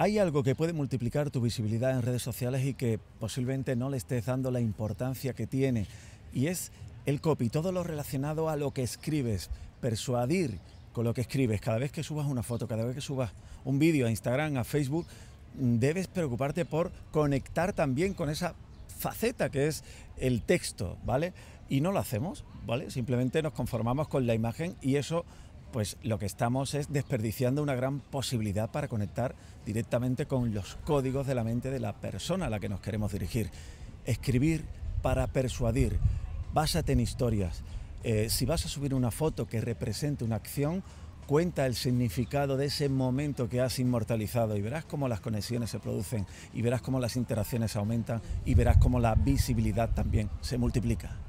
Hay algo que puede multiplicar tu visibilidad en redes sociales y que posiblemente no le estés dando la importancia que tiene, y es el copy, todo lo relacionado a lo que escribes, persuadir con lo que escribes. Cada vez que subas una foto, cada vez que subas un vídeo a Instagram, a Facebook, debes preocuparte por conectar también con esa faceta que es el texto, ¿vale? Y no lo hacemos, ¿vale? Simplemente nos conformamos con la imagen y eso pues lo que estamos es desperdiciando una gran posibilidad para conectar directamente con los códigos de la mente de la persona a la que nos queremos dirigir. Escribir para persuadir, básate en historias. Eh, si vas a subir una foto que represente una acción, cuenta el significado de ese momento que has inmortalizado y verás cómo las conexiones se producen y verás cómo las interacciones aumentan y verás cómo la visibilidad también se multiplica.